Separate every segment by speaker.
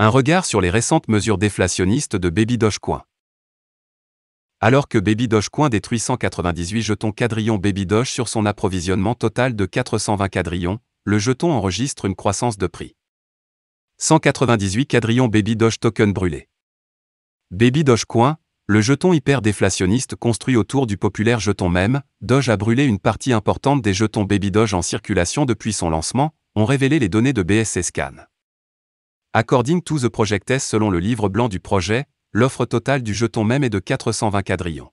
Speaker 1: Un regard sur les récentes mesures déflationnistes de Baby Dogecoin. Alors que Baby Doge Coin détruit 198 jetons quadrillons Baby Doge sur son approvisionnement total de 420 quadrillons, le jeton enregistre une croissance de prix. 198 quadrillons Baby Doge token brûlé. Baby Dogecoin, le jeton hyper déflationniste construit autour du populaire jeton même, Doge a brûlé une partie importante des jetons Baby Doge en circulation depuis son lancement, ont révélé les données de BSC Scan. According to the Project S selon le livre blanc du projet, l'offre totale du jeton même est de 420 quadrillons.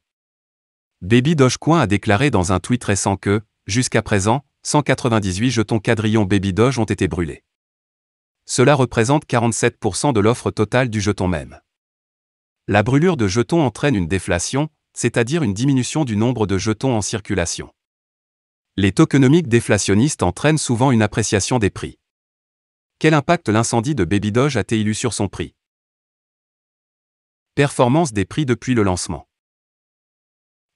Speaker 1: Baby Dogecoin a déclaré dans un tweet récent que, jusqu'à présent, 198 jetons quadrillons Baby Doge ont été brûlés. Cela représente 47% de l'offre totale du jeton même. La brûlure de jetons entraîne une déflation, c'est-à-dire une diminution du nombre de jetons en circulation. Les tokenomiques déflationnistes entraînent souvent une appréciation des prix. Quel impact l'incendie de Baby Doge a-t-il eu sur son prix Performance des prix depuis le lancement.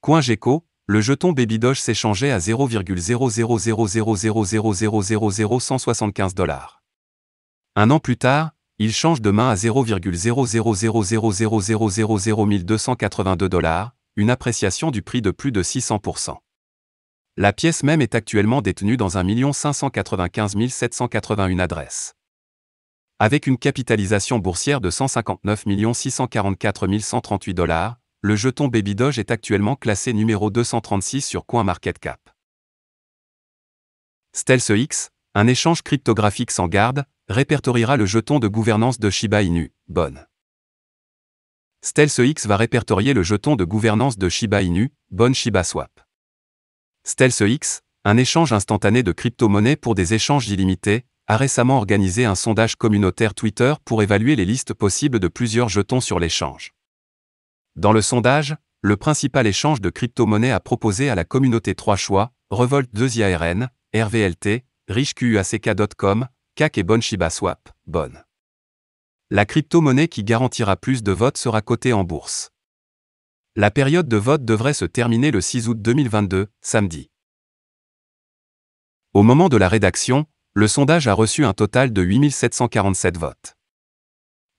Speaker 1: CoinGecko, le jeton Baby Doge changé à 0,00000000175 dollars. Un an plus tard, il change de main à 0,00000000282 dollars, une appréciation du prix de plus de 600%. La pièce même est actuellement détenue dans 1 595 781 adresses. Avec une capitalisation boursière de 159 644 138 dollars, le jeton Baby Doge est actuellement classé numéro 236 sur CoinMarketCap. StealthX, un échange cryptographique sans garde, répertoriera le jeton de gouvernance de Shiba Inu, Bonne. va répertorier le jeton de gouvernance de Shiba Inu, Bonne ShibaSwap. Swap. un échange instantané de crypto-monnaies pour des échanges illimités, a récemment organisé un sondage communautaire Twitter pour évaluer les listes possibles de plusieurs jetons sur l'échange. Dans le sondage, le principal échange de crypto-monnaies a proposé à la communauté trois choix, Revolt 2IARN, RVLT, RichQUACK.com, CAC et Bonshiba Swap, Bon. La crypto-monnaie qui garantira plus de votes sera cotée en bourse. La période de vote devrait se terminer le 6 août 2022, samedi. Au moment de la rédaction, le sondage a reçu un total de 8747 votes.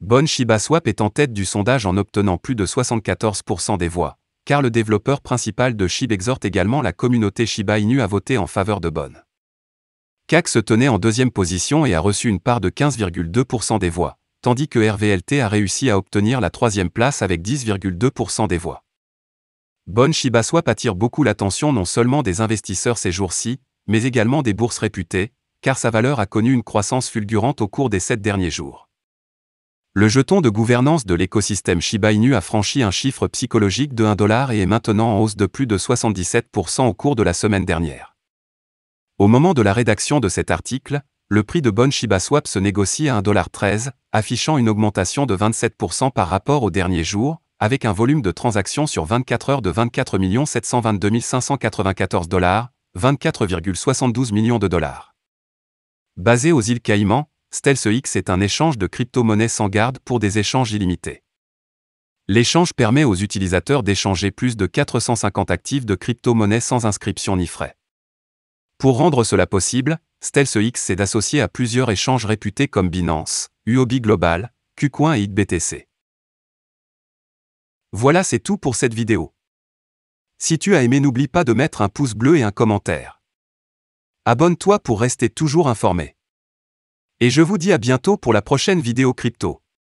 Speaker 1: Bonne Shibaswap est en tête du sondage en obtenant plus de 74% des voix, car le développeur principal de Shib exhorte également la communauté Shiba Inu à voter en faveur de Bonne. CAC se tenait en deuxième position et a reçu une part de 15,2% des voix, tandis que RVLT a réussi à obtenir la troisième place avec 10,2% des voix. Bonne Shibaswap attire beaucoup l'attention non seulement des investisseurs ces jours-ci, mais également des bourses réputées, car sa valeur a connu une croissance fulgurante au cours des sept derniers jours. Le jeton de gouvernance de l'écosystème Shiba Inu a franchi un chiffre psychologique de 1 dollar et est maintenant en hausse de plus de 77% au cours de la semaine dernière. Au moment de la rédaction de cet article, le prix de Bonne Shiba Swap se négocie à 1,13$, affichant une augmentation de 27% par rapport au dernier jour, avec un volume de transactions sur 24 heures de 24 722 594 dollars, 24,72 millions de dollars. Basé aux îles Caïmans, StealthX est un échange de crypto-monnaies sans garde pour des échanges illimités. L'échange permet aux utilisateurs d'échanger plus de 450 actifs de crypto-monnaies sans inscription ni frais. Pour rendre cela possible, StealthX s'est associé à plusieurs échanges réputés comme Binance, UOB Global, KuCoin et HitBTC. Voilà c'est tout pour cette vidéo. Si tu as aimé n'oublie pas de mettre un pouce bleu et un commentaire. Abonne-toi pour rester toujours informé. Et je vous dis à bientôt pour la prochaine vidéo crypto.